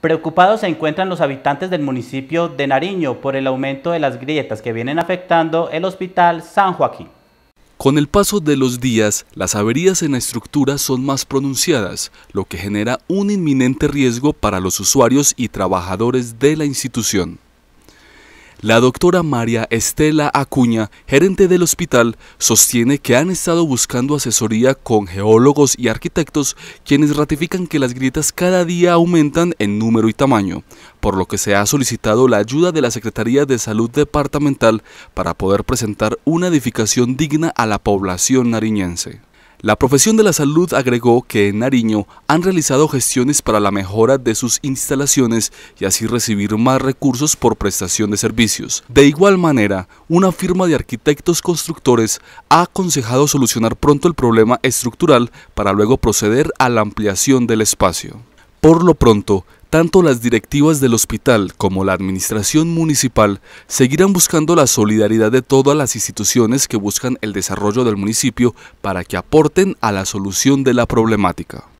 Preocupados se encuentran los habitantes del municipio de Nariño por el aumento de las grietas que vienen afectando el hospital San Joaquín. Con el paso de los días, las averías en la estructura son más pronunciadas, lo que genera un inminente riesgo para los usuarios y trabajadores de la institución. La doctora María Estela Acuña, gerente del hospital, sostiene que han estado buscando asesoría con geólogos y arquitectos quienes ratifican que las grietas cada día aumentan en número y tamaño, por lo que se ha solicitado la ayuda de la Secretaría de Salud Departamental para poder presentar una edificación digna a la población nariñense. La profesión de la salud agregó que en Nariño han realizado gestiones para la mejora de sus instalaciones y así recibir más recursos por prestación de servicios. De igual manera, una firma de arquitectos constructores ha aconsejado solucionar pronto el problema estructural para luego proceder a la ampliación del espacio. Por lo pronto, tanto las directivas del hospital como la administración municipal seguirán buscando la solidaridad de todas las instituciones que buscan el desarrollo del municipio para que aporten a la solución de la problemática.